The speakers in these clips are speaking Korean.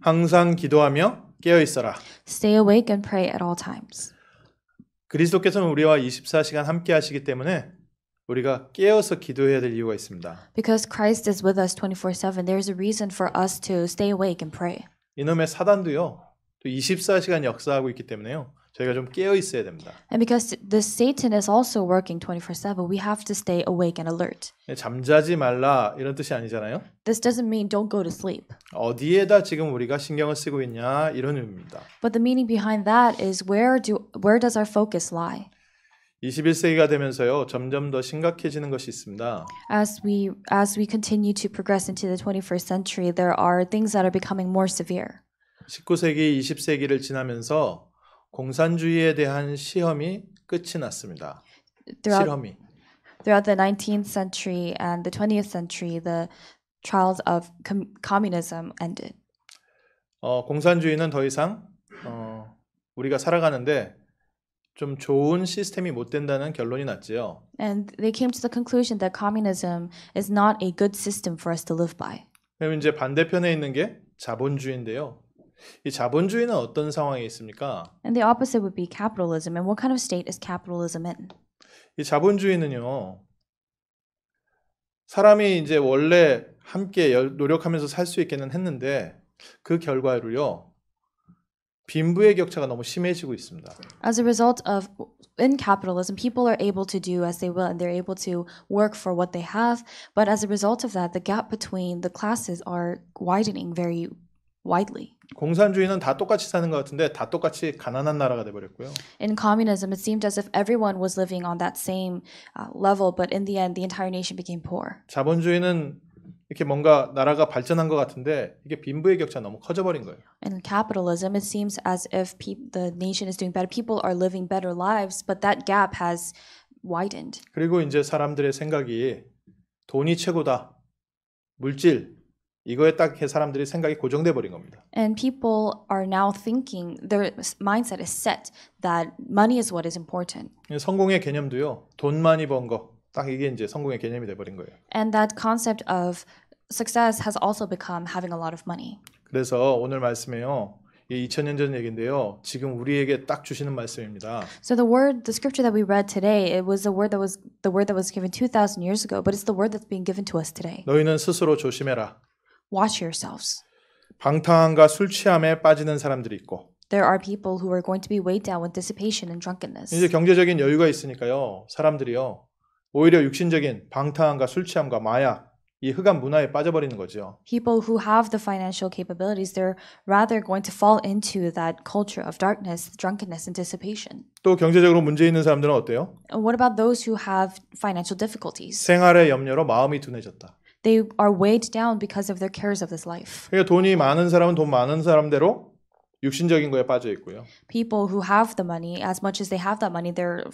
항상 기도하며 깨어 있어라. Stay awake and pray at all times. 그리스도께서는 우리와 24시간 함께 하시기 때문에 우리가 깨어서 기도해야 될 이유가 있습니다. Because Christ is with us 24/7, there's a reason for us to stay awake and pray. 이놈의 사단도요. 또 24시간 역사하고 있기 때문에요. 저희가 좀 깨어 있어야 됩니다. And because the Satan is also working 24/7, we have to stay awake and alert. 잠자지 말라 이런 뜻이 아니잖아요. This doesn't mean don't go to sleep. 어디에다 지금 우리가 신경을 쓰고 있냐 이런 의미입니다. But the meaning behind that is where do where does our focus lie? 21세기가 되면서요 점점 더 심각해지는 것이 있습니다. As we as we continue to progress into the 21st century, there are things that are becoming more severe. 19세기, 20세기를 지나면서 공산주의에 대한 시험이 끝이 났습니다. Throughout, 실험이. Throughout the 19th century and the 20th century, the trials of com- communism ended. 어, 공산주의는 더 이상 어, 우리가 살아가는데 좀 좋은 시스템이 못 된다는 결론이 났지요. And they came to the conclusion that communism is not a good system for us to live by. 그럼 이제 반대편에 있는 게 자본주의인데요. 이 자본주의는 어떤 상황에 있습니까? And the opposite would be capitalism. And what kind of state is capitalism in? 이 자본주의는요. 사람이 이제 원래 함께 노력하면서 살 수 있기는 했는데 그 결과로요. 빈부의 격차가 너무 심해지고 있습니다. As a result of in capitalism, people are able to do as they will and they're able to work for what they have, but as a result of that, the gap between the classes are widening very widely. 공산주의는 다 똑같이 사는 것 같은데 다 똑같이 가난한 나라가 돼 버렸고요. In communism, it seemed as if everyone was living on that same uh, level, but in the end, the entire nation became poor. 자본주의는 이렇게 뭔가 나라가 발전한 것 같은데 이게 빈부의 격차 너무 커져버린 거예요. In capitalism, it seems as if pe- the nation is doing better, people are living better lives, but that gap has widened. 그리고 이제 사람들의 생각이 돈이 최고다, 물질, 이거에 딱 사람들이 생각이 고정돼 버린 겁니다. And people are now thinking their mindset is set that money is what is important. 성공의 개념도요. 돈 많이 번 거. 딱 이게 이제 성공의 개념이 돼 버린 거예요. And that concept of success has also become having a lot of money. 그래서 오늘 말씀에요. 이 2000년 전 얘긴데요. 지금 우리에게 딱 주시는 말씀입니다. So the word the scripture that we read today it was the word that was the word that was given 2000 years ago but it's the word that's being given to us today. 너희는 스스로 조심해라. Watch yourselves. 방탕함과 술 취함에 빠지는 사람들이 있고 There are people who are going to be weighed down with dissipation and drunkenness. 이제 경제적인 여유가 있으니까요. 사람들이요. 오히려 육신적인 방탕함과 술 취함과 마약 이 흑암 문화에 빠져버리는 거죠. People who have the financial capabilities, they're rather going to fall into that culture of darkness, drunkenness, and dissipation. 또 경제적으로 문제 있는 사람들은 어때요? And what about those who have financial difficulties? 생활의 염려로 마음이 둔해졌다. They are weighed down because of their cares of this life. 그러니까 돈이 많은 사람은 돈 많은 사람대로 육신적인 거에 빠져 있고요. People who have the money, as much as they have that money, they're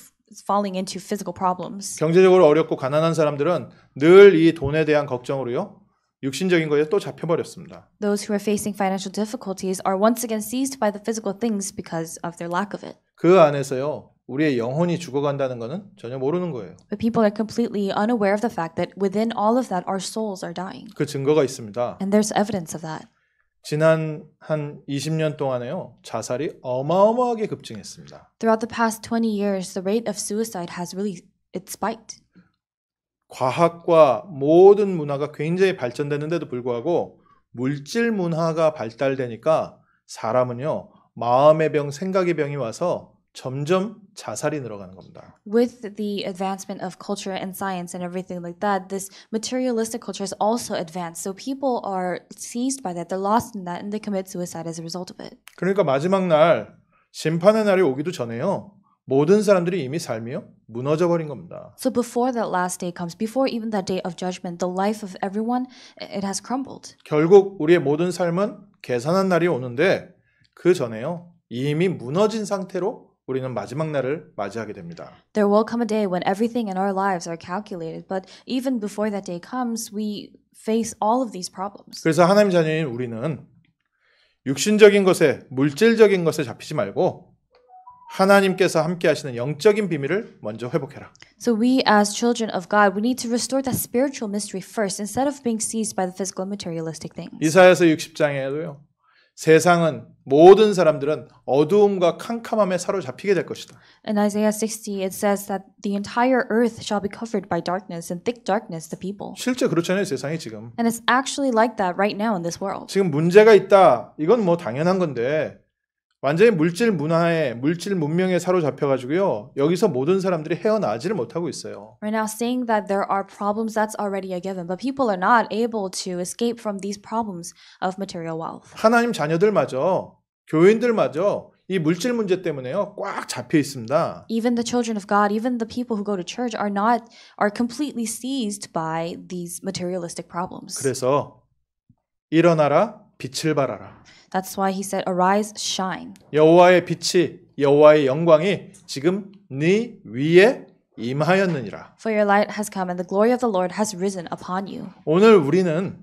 falling into physical problems. 경제적으로 어렵고 가난한 사람들은 늘 이 돈에 대한 걱정으로요. 육신적인 거에 또 잡혀 버렸습니다. Those who are facing financial difficulties are once again seized by the physical things because of their lack of it. 그 안에서요. 우리의 영혼이 죽어간다는 것은 전혀 모르는 거예요. But people are completely unaware of the fact that within all of that our souls are dying. 그 증거가 있습니다. And there's evidence of that. 지난 한 20년 동안에요. 자살이 어마어마하게 급증했습니다. Throughout the past 20 years, the rate of suicide has really it spiked. 과학과 모든 문화가 굉장히 발전됐는데도 불구하고 물질 문화가 발달되니까 사람은요 마음의 병, 생각의 병이 와서 점점 자살이 늘어가는 겁니다. With the advancement of culture and science and everything like that, this materialistic culture is also advanced. So people are seized by that, they're lost in that, and they commit suicide as a result of it. 그러니까 마지막 날 심판의 날이 오기도 전에요. 모든 사람들이 이미 삶이요 무너져 버린 겁니다. So before that last day comes, before even that day of judgment, the life of everyone it has crumbled. 결국 우리의 모든 삶은 계산한 날이 오는데 그 전에요 이미 무너진 상태로 우리는 마지막 날을 맞이하게 됩니다. There will come a day when everything in our lives are calculated, but even before that day comes, we face all of these problems. 그래서 하나님 자녀인 우리는 육신적인 것에 물질적인 것에 잡히지 말고 하나님께서 함께 하시는 영적인 비밀을 먼저 회복해라. So we as children of God, we need to restore that spiritual mystery first instead of being seized by the physical materialistic things. 이사야서 60장에도요. 세상은 모든 사람들은 어두움과 캄캄함에 사로잡히게 될 것이다. In Isaiah 60 it says that the entire earth shall be covered by darkness and thick darkness the people. 실제 그렇잖아요, 세상이 지금. And it's actually like that right now in this world. 지금 문제가 있다. 이건 뭐 당연한 건데 완전히 물질 문화에 물질 문명에 사로잡혀 가지고요. 여기서 모든 사람들이 헤어나지를 못하고 있어요. We're now seeing that there are problems that's already a given, but people are not able to escape from these problems of material wealth. 하나님 자녀들마저 교인들마저 이 물질 문제 때문에요 꽉 잡혀 있습니다. Even the children of God, even the people who go to church are not are completely seized by these materialistic problems. 그래서 일어나라 빛을 발하라. That's why he said, "Arise, shine." 여호와의 빛이 여호와의 영광이 지금 네 위에 임하였느니라. For your light has come, and the glory of the Lord has risen upon you. 오늘 우리는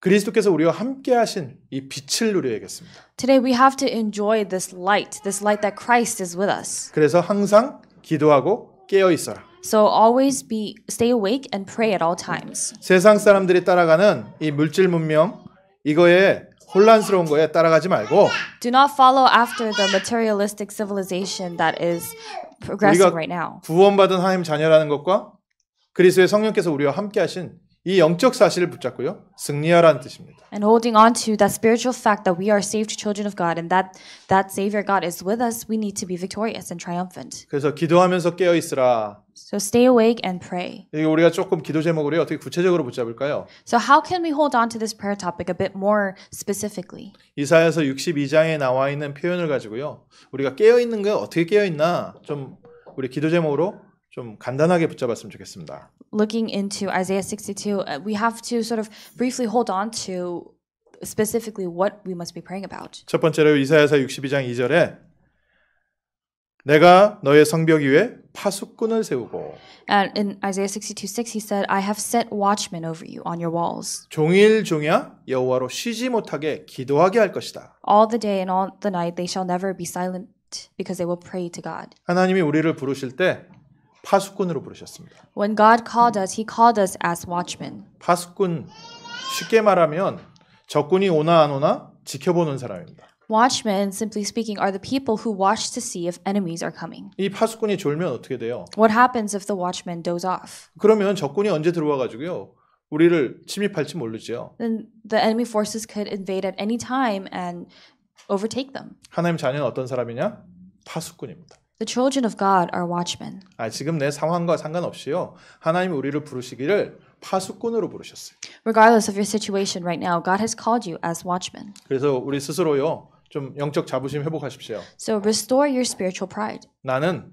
그리스도께서 우리와 함께하신 이 빛을 누려야겠습니다. Today we have to enjoy this light, this light that Christ is with us. 그래서 항상 기도하고 깨어 있어라. So always be stay awake and pray at all times. 세상 사람들이 따라가는 이 물질 문명 이거에 혼란스러운 거에 따라가지 말고 Do not follow after the materialistic civilization that is progressing right now. 구원받은 하나님 자녀라는 것과 그리스도의 성령께서 우리와 함께 하신 이 영적 사실을 붙잡고요. 승리하라는 뜻입니다. And holding on to that spiritual fact that we are saved children of God and that that savior God is with us, we need to be victorious and triumphant. 그래서 기도하면서 깨어 있으라. So stay awake and pray. 이게 우리가 조금 기도 제목을 어떻게 구체적으로 붙잡을까요? So how can we hold on to this prayer topic a bit more specifically? 이사야서 62장에 나와 있는 표현을 가지고요. 우리가 깨어 있는 거 어떻게 깨어 있나 좀 우리 기도 제목으로 좀 간단하게 붙잡았으면 좋겠습니다. Looking into Isaiah 62, we have to sort of briefly hold on to specifically what we must be praying about. 첫 번째로 이사야서 62장 2절에 내가 너의 성벽 위에 파수꾼을 세우고. And in Isaiah 62:6 he said, I have set watchmen over you on your walls. 종일 종야 여호와로 쉬지 못하게 기도하게 할 것이다. All the day and all the night they shall never be silent because they will pray to God. 하나님이 우리를 부르실 때 파수꾼으로 부르셨습니다. When God called us, he called us as watchmen. 파수꾼 쉽게 말하면 적군이 오나 안 오나 지켜보는 사람입니다. Watchmen, simply speaking, are the people who watch to see if enemies are coming. 이 파수꾼이 졸면 어떻게 돼요? What happens if the watchman doze off? 그러면 적군이 언제 들어와 가지고요. 우리를 침입할지 모르죠. Then the enemy forces could invade at any time and overtake them. 하나님 자녀는 어떤 사람이냐? 파수꾼입니다. The children of God are watchmen. 아, 지금 내 상황과 상관없이요. 하나님이 우리를 부르시기를 파수꾼으로 부르셨어요. Regardless of your situation right now, God has called you as watchmen. 그래서 우리 스스로요. 좀 영적 자부심 회복하십시오. So restore your spiritual pride. 나는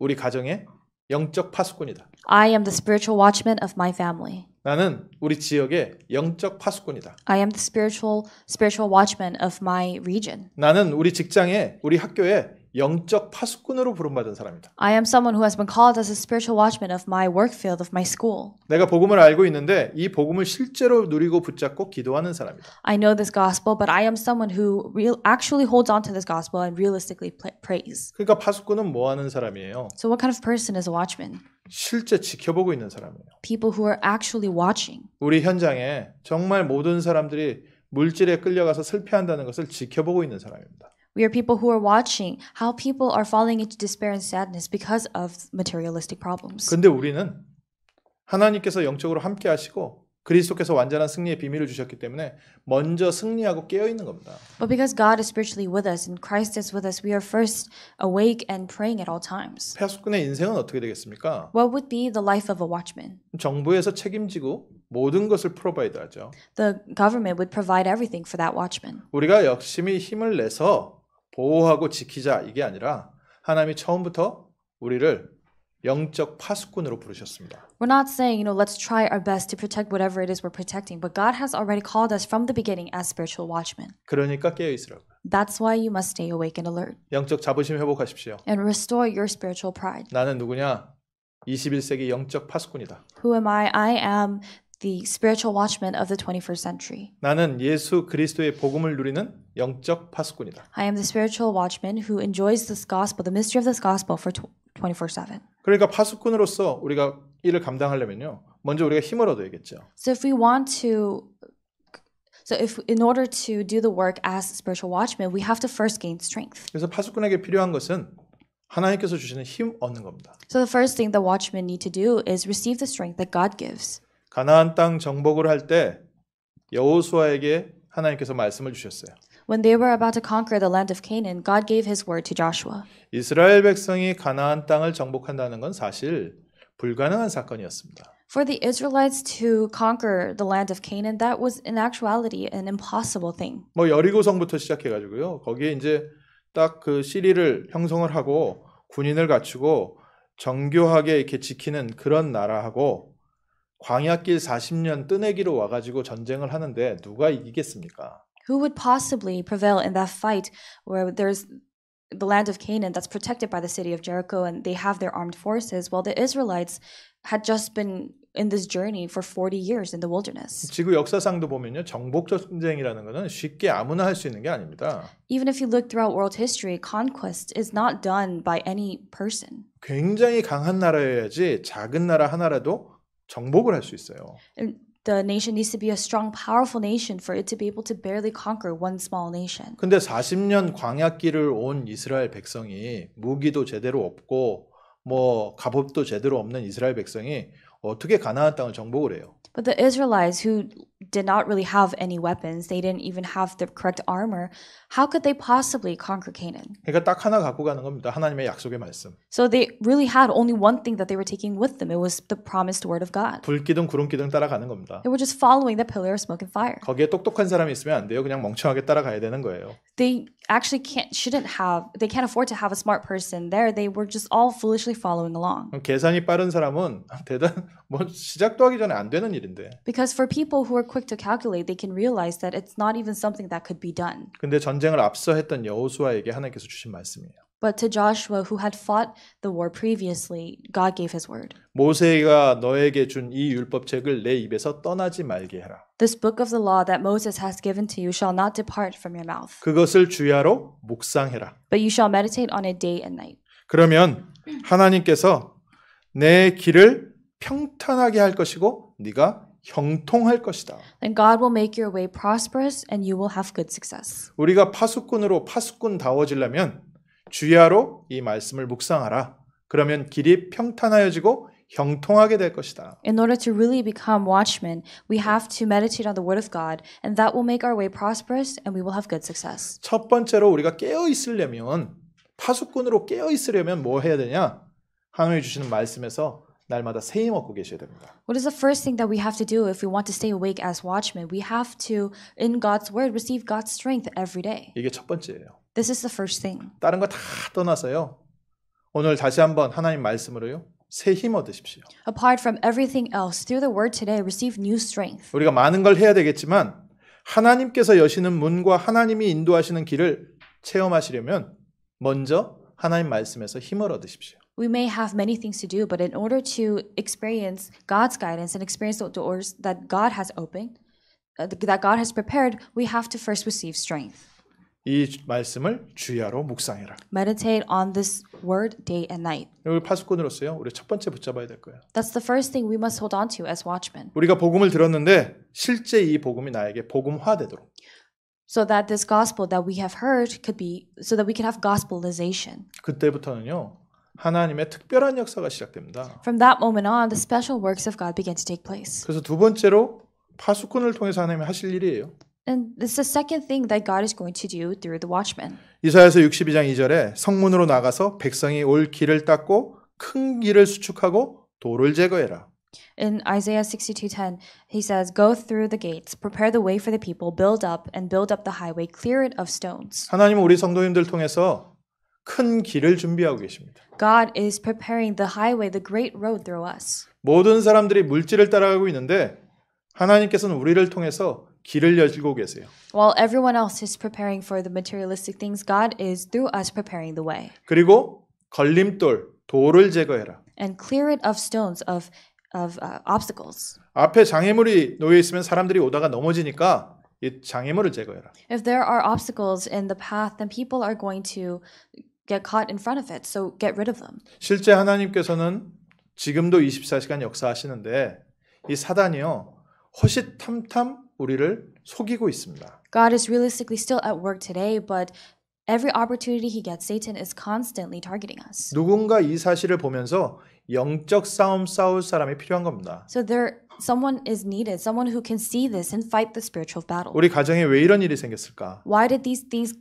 우리 가정의 영적 파수꾼이다. I am the spiritual watchman of my family. 나는 우리 지역의 영적 파수꾼이다. I am the spiritual spiritual watchman of my region. 나는 우리 직장에 우리 학교에 영적 파수꾼으로 부름받은 사람이다. I am someone who has been called as a spiritual watchman of my work field of my school. 내가 복음을 알고 있는데 이 복음을 실제로 누리고 붙잡고 기도하는 사람이다. I know this gospel, but I am someone who real, actually holds on to this gospel and realistically prays. 그러니까 파수꾼은 뭐 하는 사람이에요? So what kind of person is a watchman? 실제 지켜보고 있는 사람이에요. People who are actually watching. 우리 현장에 정말 모든 사람들이 물질에 끌려가서 실패한다는 것을 지켜보고 있는 사람입니다. We are people who are watching how people are falling into despair and sadness because of materialistic problems. 근데 우리는 하나님께서 영적으로 함께 하시고 그리스도께서 완전한 승리의 비밀을 주셨기 때문에 먼저 승리하고 깨어 있는 겁니다. But because God is spiritually with us and Christ is with us, we are first awake and praying at all times. 인생은 어떻게 되겠습니까? What would be the life of a watchman? 정부에서 책임지고 모든 것을 프로바이드하죠. The government would provide everything for that watchman. 우리가 열심히 힘을 내서 보호하고 지키자 이게 아니라 하나님이 처음부터 우리를 영적 파수꾼으로 부르셨습니다. We're not saying, you know, let's try our best to protect whatever it is we're protecting, but God has already called us from the beginning as spiritual watchmen. 그러니까 깨어 있으라고. That's why you must stay awake and alert. 영적 자부심 회복하십시오. And restore your spiritual pride. 나는 누구냐? 21세기 영적 파수꾼이다. Who am I? I am the spiritual watchman of the 21st century. 나는 예수 그리스도의 복음을 누리는 영적 파수꾼이다. I am the spiritual watchman who enjoys this gospel, the mystery of this gospel for 24/7. 그러니까 파수꾼으로서 우리가 일을 감당하려면요. 먼저 우리가 힘을 얻어야겠죠. So if we want to So if in order to do the work as spiritual watchmen, we have to first gain strength. 그래서 파수꾼에게 필요한 것은 하나님께서 주시는 힘 얻는 겁니다. So the first thing the watchmen need to do is receive the strength that God gives. 가나안 땅 정복을 할 때 여호수아에게 하나님께서 말씀을 주셨어요. When they were about to conquer the land of Canaan, God gave his word to Joshua. 이스라엘 백성이 가나안 땅을 정복한다는 건 사실 불가능한 사건이었습니다. For the Israelites to conquer the land of Canaan, that was in actuality an impossible thing. 뭐 여리고 성부터 시작해 가지고요. 거기에 이제 딱 그 시리를 형성을 하고 군인을 갖추고 정교하게 이렇게 지키는 그런 나라하고 광야길 40년 뜨내기로 와가지고 전쟁을 하는데 누가 이기겠습니까? Who would possibly prevail in that fight where there's the land of Canaan that's protected by the city of Jericho and they have their armed forces, while the Israelites had just been in this journey for 40 years in the wilderness. 지구 역사상도 보면요. 전쟁이라는 거는 쉽게 아무나 있는 게 아닙니다. Even if you look throughout world history, conquest is not done by any person. 굉장히 강한 나라여야지 작은 나라 하나라도 정복을 할 수 있어요. And the nation needs to be a strong, powerful nation for it to be able to barely conquer one small nation. 근데 40년 광야길을 온 이스라엘 백성이 무기도 제대로 없고 뭐 갑옷도 제대로 없는 이스라엘 백성이 어떻게 가나안 땅을 정복을 해요? But the Israelites who did not really have any weapons, they didn't even have the correct armor. How could they possibly conquer Canaan? 그러니까 딱 하나 갖고 가는 겁니다. 하나님의 약속의 말씀. So they really had only one thing that they were taking with them. It was the promised word of God. 불기둥 구름기둥 따라가는 겁니다. They were just following the pillar of smoke and fire. 거기에 똑똑한 사람이 있으면 안 돼요. 그냥 멍청하게 따라가야 되는 거예요. They actually can't shouldn't have they can't afford to have a smart person there. They were just all foolishly following along. 계산이 빠른 사람은 대단 뭐 시작도 하기 전에 안 되는 일인데. Because for people who are quick to calculate, they can realize that it's not even something that could be done. 근데 전쟁을 앞서 했던 여호수아에게 하나님께서 주신 말씀이에요. But to Joshua who had fought the war previously, God gave his word. 모세가 너에게 준 이 율법책을 내 입에서 떠나지 말게 해라. This book of the law that Moses has given to you shall not depart from your mouth. 그것을 주야로 묵상해라. But you shall meditate on it day and night. 그러면 하나님께서 내 길을 평탄하게 할 것이고 네가 형통할 것이다. And God will make your way prosperous and you will have good success. 우리가 파수꾼으로 파수꾼다워지려면 주야로 이 말씀을 묵상하라. 그러면 길이 평탄하여지고 형통하게 될 것이다. In order to really become watchmen, we have to meditate on the word of God and that will make our way prosperous and we will have good success. 첫 번째로 우리가 깨어 있으려면 파수꾼으로 깨어 있으려면 뭐 해야 되냐? 하나님이 주시는 말씀에서 날마다 새해 먹고 계셔야 됩니다. What is the first thing that we have to do if we want to stay awake as watchmen? We have to in God's word receive God's strength every day. 이게 첫 번째예요. This is the first thing. 다른 거 다 떠나서요. 오늘 다시 한번 하나님 말씀으로요. 새 힘 얻으십시오. Apart from everything else, through the word today receive new strength. 우리가 많은 걸 해야 되겠지만 하나님께서 여시는 문과 하나님이 인도하시는 길을 체험하시려면 먼저 하나님 말씀에서 힘을 얻으십시오. we may have many things to do, but in order to experience God's guidance and experience the doors that God has opened, uh, that God has prepared, we have to first receive strength. 이 말씀을 주야로 묵상해라. Meditate on this word day and night. 우리 파수꾼으로서요, 우리 첫 번째 붙잡아야 될 거예요. That's the first thing we must hold on to as watchmen. 우리가 복음을 들었는데 실제 이 복음이 나에게 복음화되도록. So that this gospel that we have heard could be, so that we can have gospelization. 그때부터는요, 하나님의 특별한 역사가 시작됩니다. From that moment on, the special works of God began to take place. 그래서 두 번째로 파수꾼을 통해서 하나님이 하실 일이에요. And it's the second thing that God is going to do through the watchman. 이사야서 62장 2절에 성문으로 나가서 백성이 올 길을 닦고 큰 길을 수축하고 도를 제거해라. In Isaiah 62:10, he says, "Go through the gates, prepare the way for the people, build up and build up the highway, clear it of stones." 하나님은 우리 성도님들 통해서 큰 길을 준비하고 계십니다. God is preparing the highway, the great road through us. 모든 사람들이 물질을 따라가고 있는데 하나님께서는 우리를 통해서 길을 열고 계세요. While everyone else is preparing for the materialistic things, God is through us preparing the way. 그리고 걸림돌, 돌을 제거해라. And clear it of stones of of uh, obstacles. 앞에 장애물이 놓여 있으면 사람들이 오다가 넘어지니까 이 장애물을 제거해라. If there are obstacles in the path, then people are going to get caught in front of it. So get rid of them. 실제 하나님께서는 지금도 24시간 역사하시는데 이 사단이요 허시탐탐 우리를 속이고 있습니다. God is realistically still at work today, but every opportunity he gets, Satan is constantly targeting us. 누군가 이 사실을 보면서 영적 싸움 싸울 사람이 필요한 겁니다. So there someone is needed, someone who can see this and fight the spiritual battle. 우리 가정에 왜 이런 일이 생겼을까? Why did these things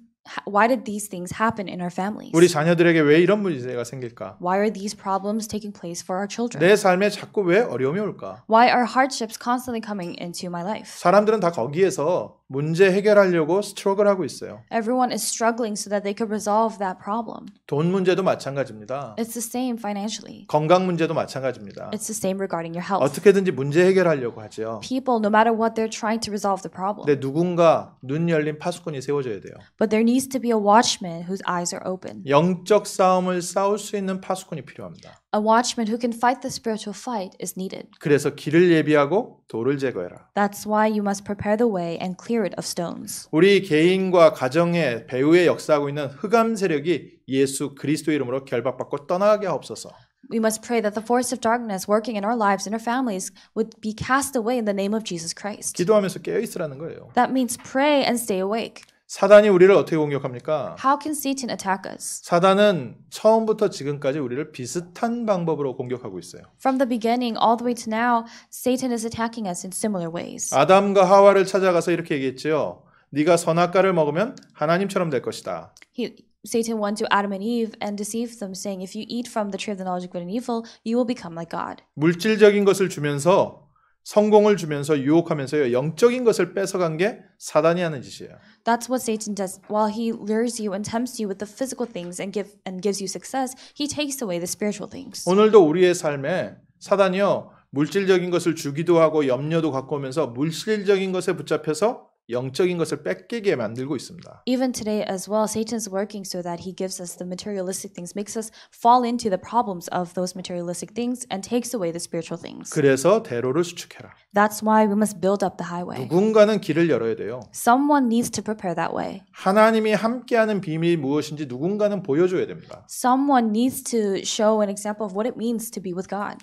why did these things happen in our families? 우리 자녀들에게 왜 이런 문제가 생길까? Why are these problems taking place for our children? 내 삶에 자꾸 왜 어려움이 올까? Why are hardships constantly coming into my life? 사람들은 다 거기에서 문제 해결하려고 스트러글하고 있어요. Everyone is struggling so that they could resolve that problem. 돈 문제도 마찬가지입니다. It's the same financially. 건강 문제도 마찬가지입니다. It's the same regarding your health. 어떻게든지 문제 해결하려고 하죠. People, no matter what they're trying to resolve the problem. 근데 누군가 눈 열린 파수꾼이 세워져야 돼요. But there needs to be a watchman whose eyes are open. 영적 싸움을 싸울 수 있는 파수꾼이 필요합니다. A watchman who can fight the spiritual fight is needed. 그래서 길을 예비하고 돌을 제거해라. That's why you must prepare the way and clear it of stones. 우리 개인과 가정의 배후에 역사하고 있는 흑암 세력이 예수 그리스도 이름으로 결박받고 떠나게 하옵소서. We must pray that the force of darkness working in our lives and our families would be cast away in the name of Jesus Christ. 기도하면서 깨어 있으라는 거예요. That means pray and stay awake. 사단이 우리를 어떻게 공격합니까? How can Satan attack us? 사단은 처음부터 지금까지 우리를 비슷한 방법으로 공격하고 있어요. From the beginning all the way to now, Satan is attacking us in similar ways. 아담과 하와를 찾아가서 이렇게 얘기했지요. 네가 선악과를 먹으면 하나님처럼 될 것이다. He, Satan went to Adam and Eve and deceived them, saying, "If you eat from the tree of the knowledge of good and evil, you will become like God." 물질적인 것을 주면서 성공을 주면서 유혹하면서요 영적인 것을 뺏어간 게 사단이 하는 짓이에요. That's what Satan does. While he lures you and tempts you with the physical things and give and gives you success, he takes away the spiritual things. 오늘도 우리의 삶에 사단이요 물질적인 것을 주기도 하고 염려도 갖고 오면서 물질적인 것에 붙잡혀서 영적인 것을 뺏기게 만들고 있습니다. Even today as well, Satan's working so that he gives us the materialistic things, makes us fall into the problems of those materialistic things, and takes away the spiritual things. 그래서 대로를 수축해라. That's why we must build up the highway. 누군가는 길을 열어야 돼요. Someone needs to prepare that way. 하나님이 함께하는 비밀이 무엇인지 누군가는 보여줘야 됩니다. Someone needs to show an example of what it means to be with God.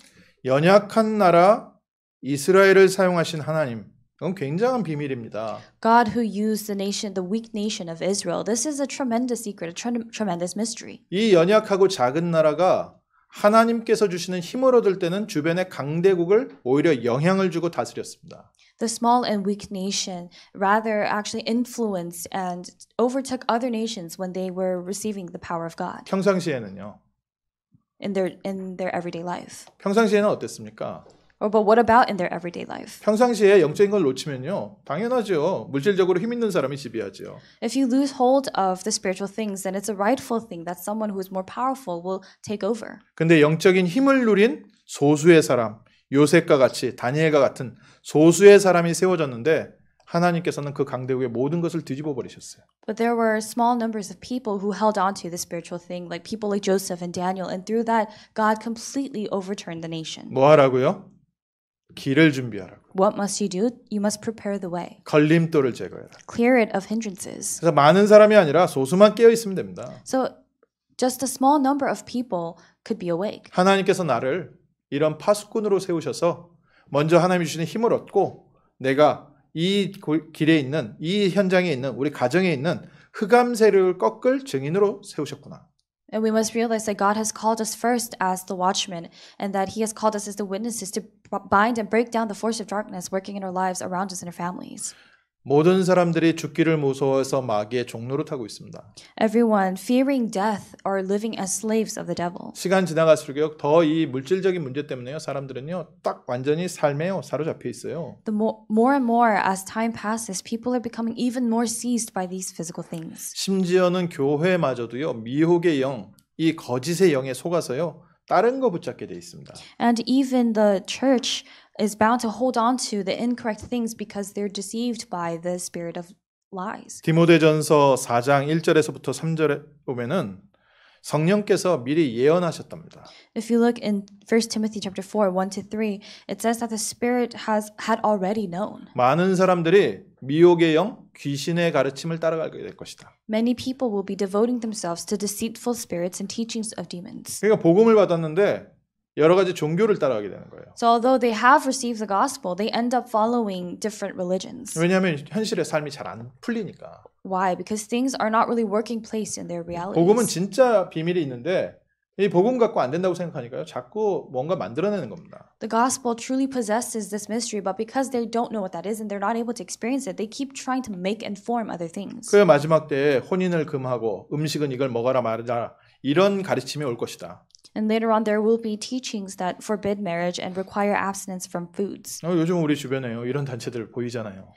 연약한 나라 이스라엘을 사용하신 하나님. 이건 굉장한 비밀입니다. God who used the nation, the weak nation of Israel. This is a tremendous secret, a tremendous mystery. 이 연약하고 작은 나라가 하나님께서 주시는 힘을 얻을 때는 주변의 강대국을 오히려 영향을 주고 다스렸습니다. The small and weak nation rather actually influenced and overtook other nations when they were receiving the power of God. 평상시에는요. In their in their everyday life. 평상시에는 어땠습니까? Or but what about in their everyday life? 평상시에 영적인 걸 놓치면요. 당연하죠. 물질적으로 힘 있는 사람이 If you lose hold of the spiritual things, then it's a rightful thing that someone who is more powerful will take over. 근데 영적인 힘을 누린 소수의 사람, 요셉과 같이 다니엘과 같은 소수의 사람이 세워졌는데 하나님께서는 그 강대국의 모든 것을 뒤집어 버리셨어요. But there were small numbers of people who held on to the spiritual thing, like people like Joseph and Daniel, and through that God completely overturned the nation. 뭐 길을 준비하라고. What must you do? You must prepare the way. 걸림돌을 제거해라. Clear it of hindrances. 그래서 많은 사람이 아니라 소수만 깨어 있으면 됩니다. So just a small number of people could be awake. 하나님께서 나를 이런 파수꾼으로 세우셔서 먼저 하나님 주시는 힘을 얻고 내가 이 길에 있는 이 현장에 있는 우리 가정에 있는 흑암세를 꺾을 증인으로 세우셨구나. And we must realize that God has called us first as the watchmen and that He has called us as the witnesses to bind and break down the force of darkness working in our lives around us and our families. 모든 사람들이 죽기를 무서워해서 마귀의 종로를 타고 있습니다. Everyone fearing death are living as slaves of the devil. 시간 지나갈수록 더 이 물질적인 문제 때문에요. 사람들은요. 딱 완전히 삶에요. 사로잡혀 있어요. The more, more and more as time passes, people are becoming even more seized by these physical things. 심지어는 교회마저도요. 미혹의 영, 이 거짓의 영에 속아서요. 다른 거 붙잡게 돼 있습니다. And even the church is bound to hold on to the incorrect things because they're deceived by the spirit of lies. 디모데전서 4장 1절에서부터 3절에 보면은 성령께서 미리 예언하셨답니다. If you look in 1 Timothy chapter 4, 1 to 3, it says that the spirit has had already known. 많은 사람들이 미혹의 영, 귀신의 가르침을 따라가게 될 것이다. Many people will be devoting themselves to deceitful spirits and teachings of demons. 그러니까 복음을 받았는데 여러 가지 종교를 따라가게 되는 거예요. So although they have received the gospel, they end up following different religions. 왜냐하면 현실의 삶이 잘 안 풀리니까. Why? Because things are not really working place in their realities. 복음은 진짜 비밀이 있는데 이 복음 갖고 안 된다고 생각하니까요. 자꾸 뭔가 만들어내는 겁니다. The gospel truly possesses this mystery, but because they don't know what that is and they're not able to experience it, they keep trying to make and form other things. 그 마지막 때에 혼인을 금하고 음식은 이걸 먹어라 말자 이런 가르침이 올 것이다. And later on, there will be teachings that forbid marriage and require abstinence from foods. 어, 요즘 우리 주변에요. 이런 단체들 보이잖아요.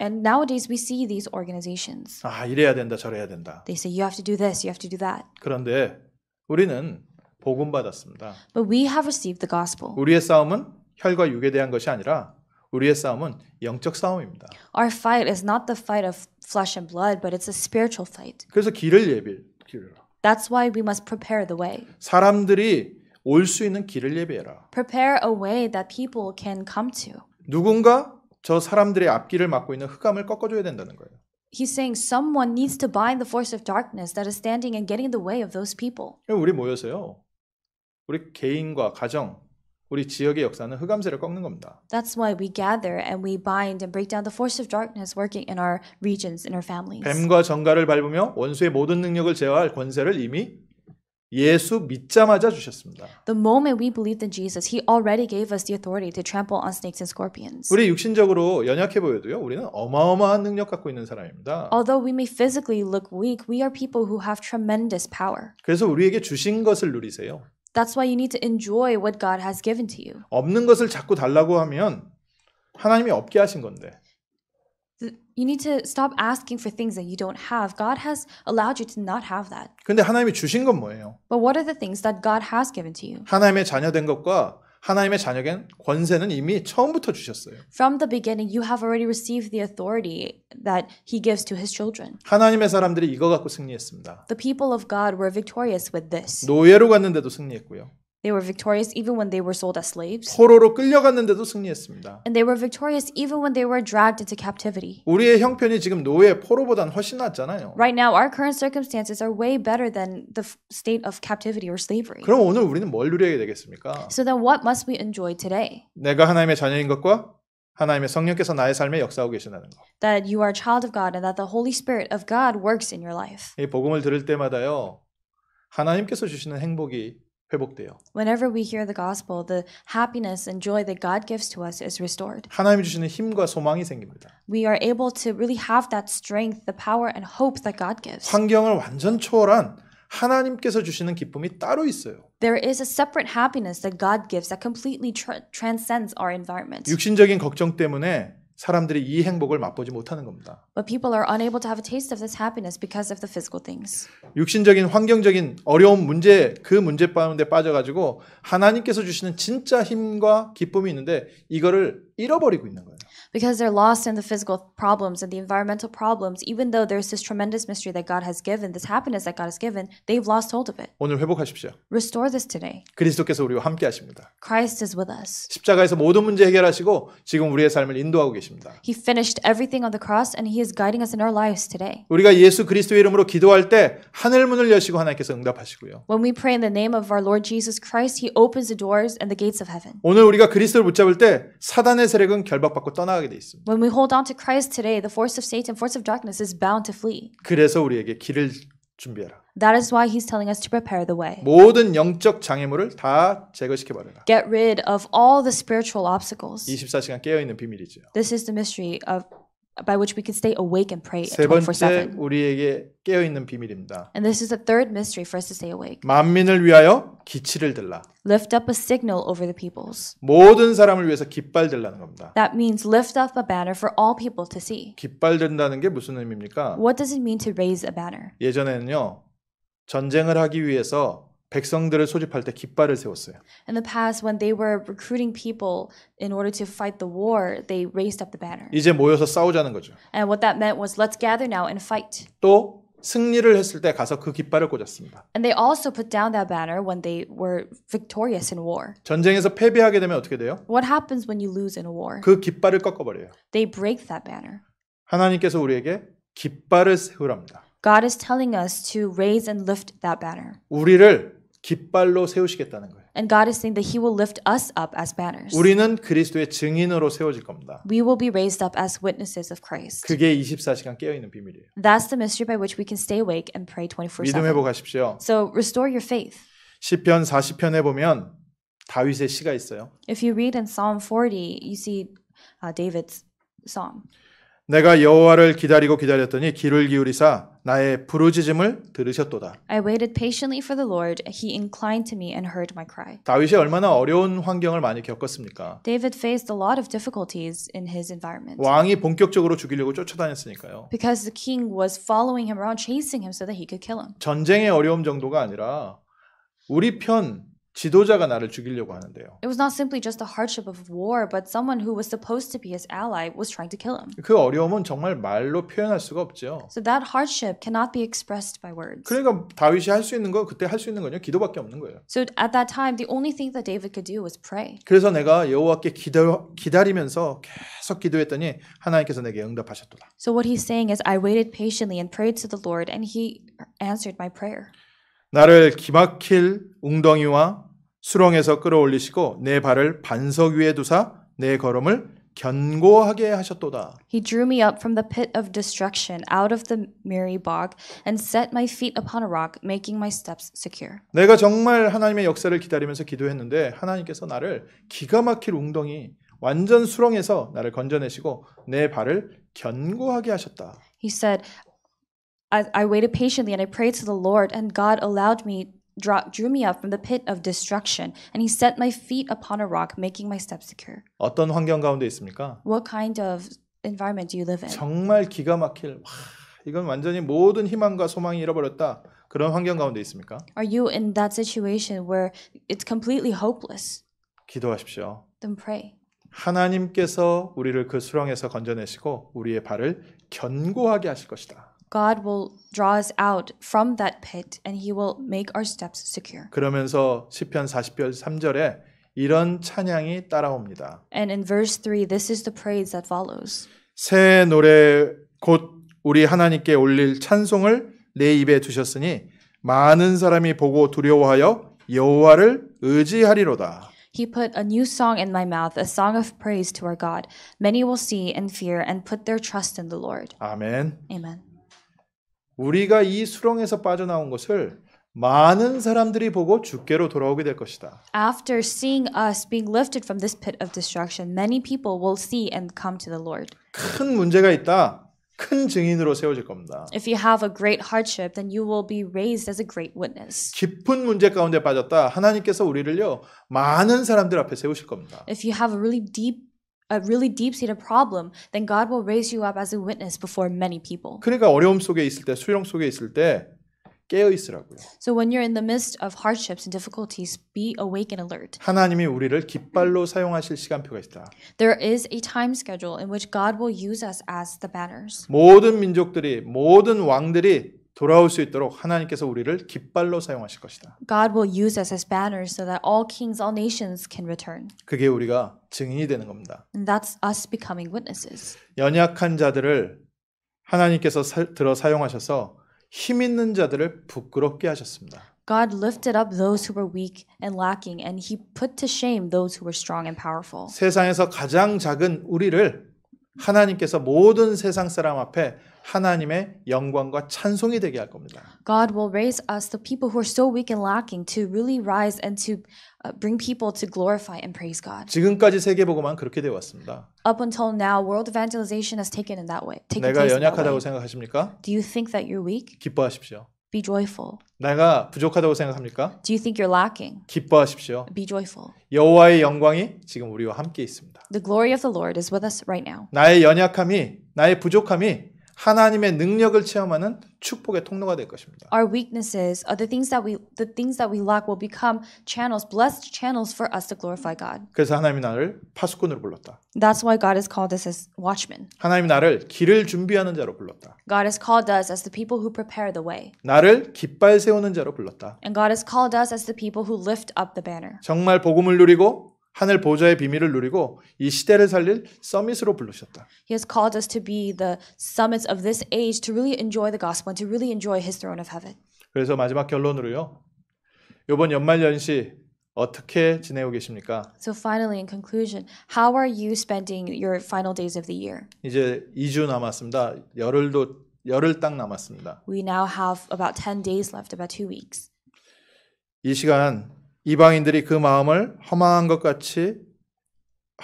And nowadays we see these organizations. 아, 이래야 된다, 저래야 된다. They say you have to do this, you have to do that. 그런데 우리는 복음 받았습니다. But we have received the gospel. 우리의 싸움은 혈과 육에 대한 것이 아니라 우리의 싸움은 영적 싸움입니다. Our fight is not the fight of flesh and blood, but it's a spiritual fight. 그래서 길을 예비 길을 That's why we must prepare the way. 사람들이 올 수 있는 길을 예비해라. Prepare a way that people can come to. 누군가 저 사람들의 앞길을 막고 있는 흑암을 꺾어줘야 된다는 거예요. He's saying someone needs to bind the force of darkness that is standing and getting in the way of those people. 우리 모여서요. 우리 개인과 가정, 우리 지역의 역사는 흑암세를 꺾는 겁니다. That's why we gather and we bind and break down the force of darkness working in our regions, in our families. 뱀과 정갈을 밟으며 원수의 모든 능력을 제어할 권세를 이미 예수 믿자마자 주셨습니다. The moment we believed in Jesus, he already gave us the authority to trample on snakes and scorpions. 우리 육신적으로 연약해 보여도요. 우리는 어마어마한 능력 갖고 있는 사람입니다. Although we may physically look weak, we are people who have tremendous power. 그래서 우리에게 주신 것을 누리세요. That's why you need to enjoy what God has given to you. 없는 것을 자꾸 달라고 하면 하나님이 없게 하신 건데. You need to stop asking for things that you don't have. God has allowed you to not have that. 근데 하나님이 주신 건 뭐예요? But what are the things that God has given to you? 하나님의 자녀 된 것과 하나님의 자녀겐 권세는 이미 처음부터 주셨어요. From the beginning you have already received the authority that he gives to his children. 하나님의 사람들이 이거 갖고 승리했습니다. The people of God were victorious with this. 노예로 갔는데도 승리했고요. They were victorious even when they were sold as slaves. 포로로 끌려갔는데도 승리했습니다. And they were victorious even when they were dragged into captivity. 우리의 형편이 지금 노예 포로보단 훨씬 낫잖아요. Right now our current circumstances are way better than the state of captivity or slavery. 그럼 오늘 우리는 뭘 누려야 되겠습니까? So then what must we enjoy today? 내가 하나님의 자녀인 것과 하나님의 성령께서 나의 삶에 역사하고 계신다는 것. That you are a child of God and that the Holy Spirit of God works in your life. 이 복음을 들을 때마다요. 하나님께서 주시는 행복이 회복돼요. Whenever we hear the gospel, the happiness and joy that God gives to us is restored. 하나님이 주시는 힘과 소망이 생깁니다. We are able to really have that strength, the power and hope that God gives. 환경을 완전 초월한 하나님께서 주시는 기쁨이 따로 있어요. There is a separate happiness that God gives that completely tra- transcends our environment. 육신적인 걱정 때문에 사람들이 이 행복을 맛보지 못하는 겁니다. But people are unable to have a taste of this happiness because of the physical things. 육신적인 환경적인 어려운 문제 그 문제 가운데 빠져가지고 하나님께서 주시는 진짜 힘과 기쁨이 있는데 이거를 잃어버리고 있는 거예요. because they're lost in the physical problems and the environmental problems. Even though there's this tremendous mystery that God has given, this happiness that God has given, they've lost hold of it. Restore this today. 그리스도께서 우리와 함께 하십니다. Christ is with us. 십자가에서 모든 문제 해결하시고 지금 우리의 삶을 인도하고 계십니다. He finished everything on the cross and he is guiding us in our lives today. 우리가 예수 그리스도의 이름으로 기도할 때 하늘 문을 여시고 하나님께서 응답하시고요. When we pray in the name of our Lord Jesus Christ, he opens the doors and the gates of heaven. 오늘 우리가 그리스도를 붙잡을 때 사단의 세력은 결박받고 떠나가 포기하게 돼 있습니다. When we hold on to Christ today, the force of Satan, force of darkness is bound to flee. 그래서 우리에게 길을 준비하라. That is why he's telling us to prepare the way. 모든 영적 장애물을 다 제거시켜 버려라. Get rid of all the spiritual obstacles. 24시간 깨어 있는 비밀이죠. This is the mystery of by which we can stay awake and pray 세 번째 24/7. 우리에게 깨어 있는 비밀입니다. And this is the third mystery for us to stay awake. 만민을 위하여 기치를 들라. Lift up a signal over the peoples. 모든 사람을 위해서 깃발 들라는 겁니다. That means lift up a banner for all people to see. 깃발 든다는 게 무슨 의미입니까? What does it mean to raise a banner? 예전에는요. 전쟁을 하기 위해서 백성들을 소집할 때 깃발을 세웠어요. In the past, when they were recruiting people in order to fight the war, they raised up the banner. 이제 모여서 싸우자는 거죠. And what that meant was, let's gather now and fight. 또 승리를 했을 때 가서 그 깃발을 꽂았습니다. And they also put down that banner when they were victorious in war. 전쟁에서 패배하게 되면 어떻게 돼요? What happens when you lose in a war? 그 깃발을 꺾어 버려요. They break that banner. 하나님께서 우리에게 깃발을 세우랍니다. God is telling us to raise and lift that banner. 우리를 깃발로 세우시겠다는 거예요. And God is saying that He will lift us up as banners. 우리는 그리스도의 증인으로 세워질 겁니다. We will be raised up as witnesses of Christ. 그게 24시간 깨어 있는 비밀이에요. That's the mystery by which we can stay awake and pray 24/7. 믿음 회복하십시오. So restore your faith. 시편 40편에 보면 다윗의 시가 있어요. If you read in Psalm 40, you see uh, David's psalm. 내가 여호와를 기다리고 기다렸더니 귀를 기울이사 나의 부르짖음을 들으셨도다. I waited patiently for the Lord. He inclined to me and heard my cry. 다윗이 얼마나 어려운 환경을 많이 겪었습니까? David faced a lot of difficulties in his environment. 왕이 본격적으로 죽이려고 쫓아다녔으니까요. Because the king was following him around chasing him so that he could kill him. 전쟁의 어려움 정도가 아니라 우리 편 지도자가 나를 죽이려고 하는데요. It was not simply just the hardship of war, but someone who was supposed to be his ally was trying to kill him. 그 어려움은 정말 말로 표현할 수가 없죠. So that hardship cannot be expressed by words. 그러니까 다윗이 할 수 있는 건 그때 할 수 있는 건요 기도밖에 없는 거예요. So at that time, the only thing that David could do was pray. 그래서 내가 여호와께 기다 기다리면서 계속 기도했더니 하나님께서 내게 응답하셨도다. So what he's saying is, I waited patiently and prayed to the Lord, and He answered my prayer. 나를 기막힐 웅덩이와 수렁에서 끌어올리시고 내 발을 반석 위에 두사 내 걸음을 견고하게 하셨도다. He drew me up from the pit of destruction, out of the miry bog, and set my feet upon a rock, making my steps secure. 내가 정말 하나님의 역사를 기다리면서 기도했는데 하나님께서 나를 기가 막힐 웅덩이, 완전 수렁에서 나를 건져내시고 내 발을 견고하게 하셨다. He said, I, I waited patiently and I prayed to the Lord, and God allowed me draw, drew me up from the pit of destruction, and He set my feet upon a rock, making my steps secure. 어떤 환경 가운데 있습니까? What kind of environment do you live in? 정말 기가 막힐. 와, 이건 완전히 모든 희망과 소망이 잃어버렸다. 그런 환경 가운데 있습니까? Are you in that situation where it's completely hopeless? 기도하십시오. Then pray. 하나님께서 우리를 그 수렁에서 건져내시고 우리의 발을 견고하게 하실 것이다. God will draw us out from that pit and he will make our steps secure. 그러면서 시편 40편 3절에 이런 찬양이 따라옵니다. And in verse 3 this is the praise that follows. 새 노래 곧 우리 하나님께 올릴 찬송을 내 입에 두셨으니 많은 사람이 보고 두려워하여 여호와를 의지하리로다. He put a new song in my mouth, a song of praise to our God. Many will see and fear and put their trust in the Lord. 아멘. Amen. 우리가 이 수렁에서 빠져나온 것을 많은 사람들이 보고 주께로 돌아오게 될 것이다. After seeing us being lifted from this pit of destruction, many people will see and come to the Lord. 큰 문제가 있다. 큰 증인으로 세워질 겁니다. If you have a great hardship, then you will be raised as a great witness. 깊은 문제 가운데 빠졌다. 하나님께서 우리를요 많은 사람들 앞에 세우실 겁니다. If you have a really deep a really deep-seated problem, then God will raise you up as a witness before many people. 그러니까 어려움 속에 있을 때, 속에 있을 때 깨어 있으라고요. So when you're in the midst of hardships and difficulties, be awake and alert. 하나님이 우리를 깃발로 사용하실 시간표가 있다. There is a time schedule in which God will use us as the banners. 모든 민족들이 모든 왕들이 돌아올 수 있도록 하나님께서 우리를 깃발로 사용하실 것이다. God will use us as banners so that all kings, all nations can return. 그게 우리가 증인이 되는 겁니다. And that's us becoming witnesses. 연약한 자들을 하나님께서 사, 들어 사용하셔서 힘 있는 자들을 부끄럽게 하셨습니다. God lifted up those who were weak and lacking, and He put to shame those who were strong and powerful. 세상에서 가장 작은 우리를 하나님께서 모든 세상 사람 앞에 하나님의 영광과 찬송이 되게 할 겁니다. God will raise us the people who are so weak and lacking to really rise and to bring people to glorify and praise God. 지금까지 세계 복음만 그렇게 되어 왔습니다. Up until now, world evangelization has taken in that way. Taken 내가 연약하다고 생각하십니까? Do you think that you're weak? 기뻐하십시오. Be joyful. 내가 부족하다고 생각합니까? Do you think you're lacking? 기뻐하십시오. Be joyful. 여호와의 영광이 지금 우리와 함께 있습니다. The glory of the Lord is with us right now. 나의 연약함이 나의 부족함이 하나님의 능력을 체험하는 축복의 통로가 될 것입니다. Our weaknesses are the things that we the things that we lack will become channels, blessed channels for us to glorify God. 그래서 하나님이 나를 파수꾼으로 불렀다. That's why God has called us as watchmen. 하나님이 나를 길을 준비하는 자로 불렀다. God has called us as the people who prepare the way. 나를 깃발 세우는 자로 불렀다. And God has called us as the people who lift up the banner. 정말 복음을 누리고 하늘 보좌의 비밀을 누리고 이 시대를 살릴 서밋으로 부르셨다. He has called us to be the summits of this age to really enjoy the gospel and to really enjoy his throne of heaven. 그래서 마지막 결론으로요. 이번 연말 연시 어떻게 지내고 계십니까? So finally in conclusion, how are you spending your final days of the year? 이제 2주 남았습니다. 열흘도 열흘 딱 남았습니다. We now have about 10 days left, about 2 weeks. 이 시간 이방인들이 그 마음을 허망한 것 같이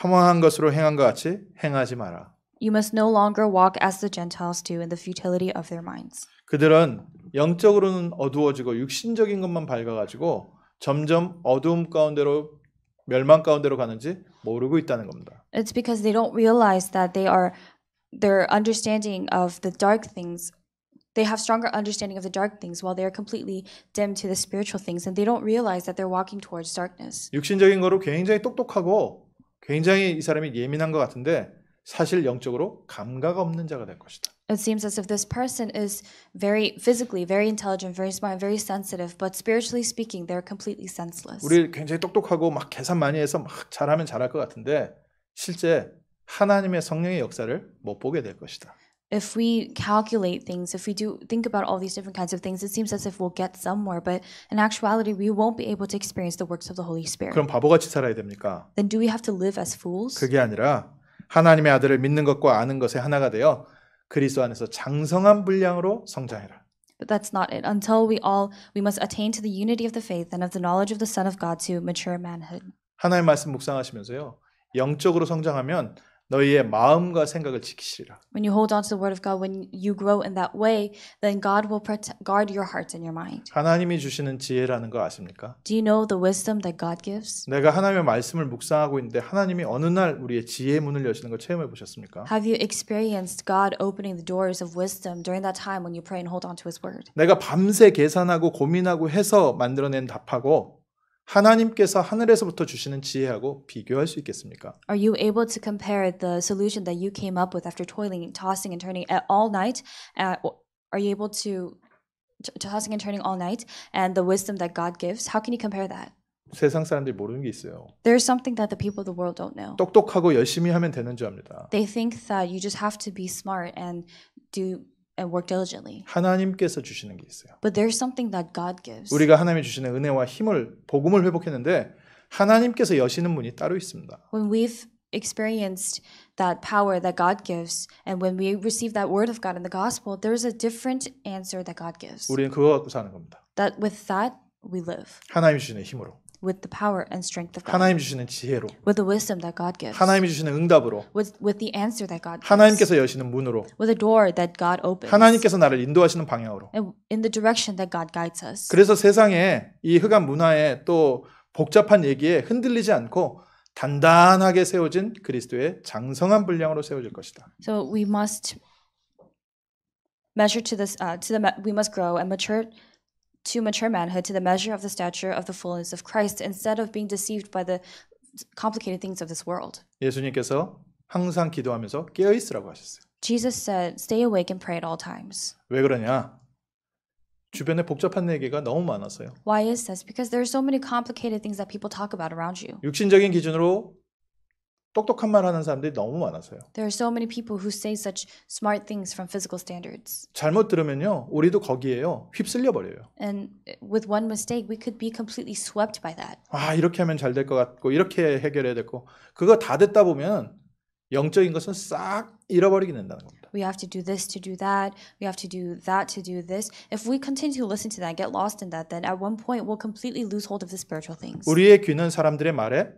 허망한 것으로 행한 것 같이 행하지 마라. You must no longer walk as the Gentiles do in the futility of their minds. 그들은 영적으로는 어두워지고 육신적인 것만 밝아가지고 점점 어두움 가운데로 멸망 가운데로 가는지 모르고 있다는 겁니다. It's because they don't realize that they are their understanding of the dark things They have stronger understanding of the dark things while they are completely dim to the spiritual things and they don't realize that they're walking towards darkness. 육신적인 거로 굉장히 똑똑하고 굉장히 이 사람이 예민한 것 같은데 사실 영적으로 감각 없는 자가 될 것이다. It seems as if this person is very physically very intelligent, very smart, very sensitive, but spiritually speaking, they're completely senseless. 우리 굉장히 똑똑하고 막 계산 많이 해서 막 잘하면 잘할 것 같은데 실제 하나님의 성령의 역사를 못 보게 될 것이다. if we calculate things, if we do think about all these different kinds of things, it seems as if we'll get somewhere, but in actuality, we won't be able to experience the works of the Holy Spirit. 그럼 바보같이 살아야 됩니까? Then do we have to live as fools? 그게 아니라 하나님의 아들을 믿는 것과 아는 것에 하나가 되어 그리스도 안에서 장성한 분량으로 성장해라. But that's not it. Until we all we must attain to the unity of the faith and of the knowledge of the Son of God to mature manhood. 하나님의 말씀 묵상하시면서요. 영적으로 성장하면 너희의 마음과 생각을 지키시리라. When you hold on to the word of God, when you grow in that way, then God will protect, guard your heart and your mind. 하나님이 주시는 지혜라는 거 아십니까? Do you know the wisdom that God gives? 내가 하나님의 말씀을 묵상하고 있는데 하나님이 어느 날 우리의 지혜의 문을 여시는 걸 체험해 보셨습니까? Have you experienced God opening the doors of wisdom during that time when you pray and hold on to His word? 내가 밤새 계산하고 고민하고 해서 만들어낸 답하고 하나님께서 하늘에서부터 주시는 지혜하고 비교할 수 있겠습니까? Are you able to compare the solution that you came up with after toiling, tossing and turning all night? Uh, are you able to tossing and turning all night and the wisdom that God gives? How can you compare that? 세상 사람들이 모르는 게 있어요. There's something that the people of the world don't know. 똑똑하고 열심히 하면 되는 줄 압니다. They think that you just have to be smart and do and work diligently. 하나님께서 주시는 게 있어요. But there's something that God gives. 우리가 하나님이 주시는 은혜와 힘을 복음을 회복했는데 하나님께서 여시는 문이 따로 있습니다. When we've experienced that power that God gives and when we receive that word of God in the gospel, there's a different answer that God gives. 우리는 그거 갖고 사는 겁니다. That with that we live. 하나님이 주시는 힘으로. with the power and strength of God. 하나님 주시는 지혜로. With the wisdom that God gives. 하나님이 주시는 응답으로. With, with the answer that God gives. 하나님께서 여시는 문으로. With a door that God opens. 하나님께서 나를 인도하시는 방향으로. And in the direction that God guides us. 그래서 세상에 이 흑암 문화에 또 복잡한 얘기에 흔들리지 않고 단단하게 세워진 그리스도의 장성한 분량으로 세워질 것이다. So we must measure to this uh, to the we must grow and mature to mature manhood to the measure of the stature of the fullness of Christ instead of being deceived by the complicated things of this world. 예수님께서 항상 기도하면서 깨어 있으라고 하셨어요. Jesus said, "Stay awake and pray at all times." 왜 그러냐? 주변에 복잡한 얘기가 너무 Why is this? Because there are so many complicated things that people talk about around you. 육신적인 기준으로 똑똑한 말 하는 사람들이 너무 많아서요. There are so many people who say such smart things from physical standards. 잘못 들으면요, 우리도 거기에요 휩쓸려 버려요. And with one mistake, we could be completely swept by that. 아 이렇게 하면 잘 될 것 같고 이렇게 해결해야 될고 그거 다 듣다 보면 영적인 것은 싹 잃어버리게 된다는 겁니다. We have to do this to do that. We have to do that to do this. If we continue to listen to that, get lost in that, then at one point we'll completely lose hold of the spiritual things. 우리의 귀는 사람들의 말에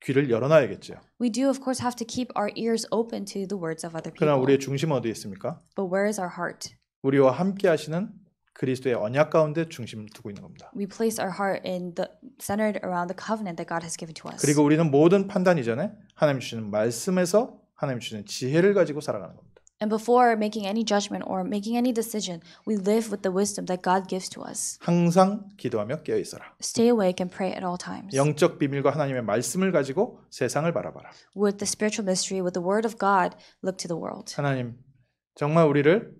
귀를 열어놔야겠죠. We do of course have to keep our ears open to the words of other people. 그러나 우리의 중심 어디에 있습니까? But where is our heart? 우리와 함께 하시는 그리스도의 언약 가운데 중심 두고 있는 겁니다. We place our heart in the centered around the covenant that God has given to us. 그리고 우리는 모든 판단 이전에 하나님 주시는 말씀에서 하나님 주시는 지혜를 가지고 살아가는 겁니다. And before making any judgment or making any decision, we live with the wisdom that God gives to us. 항상 기도하며 깨어 있어라. Stay awake and pray at all times. 영적 비밀과 하나님의 말씀을 가지고 세상을 바라봐라. With the spiritual mystery, with the word of God, look to the world. 하나님, 정말 우리를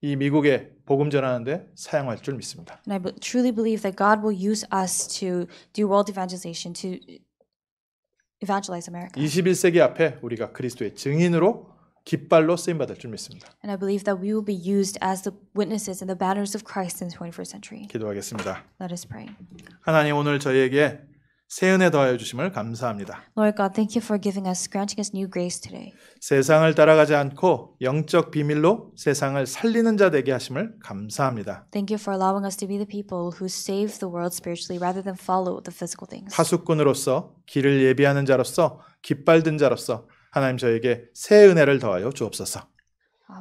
이 미국에 복음 전하는데 사용할 줄 믿습니다. And I truly believe that God will use us to do world evangelization, to evangelize America. 21세기 앞에 우리가 그리스도의 증인으로 깃발로 쓰임 받을 줄 믿습니다. And I believe that we will be used as the witnesses and the banners of Christ in the 21st century. 기도하겠습니다. Let us pray. 하나님 오늘 저희에게 새 은혜 더하여 주심을 감사합니다. Lord God, thank you for giving us, granting us new grace today. 세상을 따라가지 않고 영적 비밀로 세상을 살리는 자 되게 하심을 감사합니다. Thank you for allowing us to be the people who save the world spiritually rather than follow the physical things. 파수꾼으로서 길을 예비하는 자로서 깃발 든 자로서 하나님 저에게 새 은혜를 더하여 주옵소서.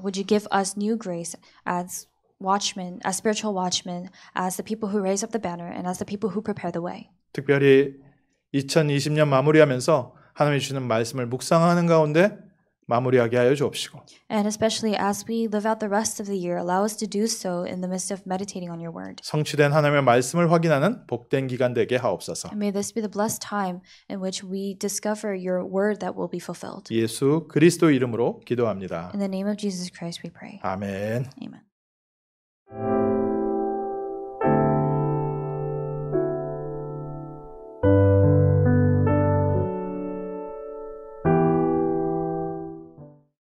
Would you give us new grace as watchmen, as spiritual watchmen, as the people who raise up the banner and as the people who prepare the way. 특별히 2020년 마무리하면서 하나님이 주시는 말씀을 묵상하는 가운데 마무리하게 하여 주옵시고. And especially as we live out the rest of the year, allow us to do so in the midst of meditating on your word. 성취된 하나님의 말씀을 확인하는 복된 기간 되게 하옵소서. And may this be the blessed time in which we discover your word that will be fulfilled. 예수 그리스도 이름으로 기도합니다. In the name of Jesus Christ we pray. 아멘. Amen.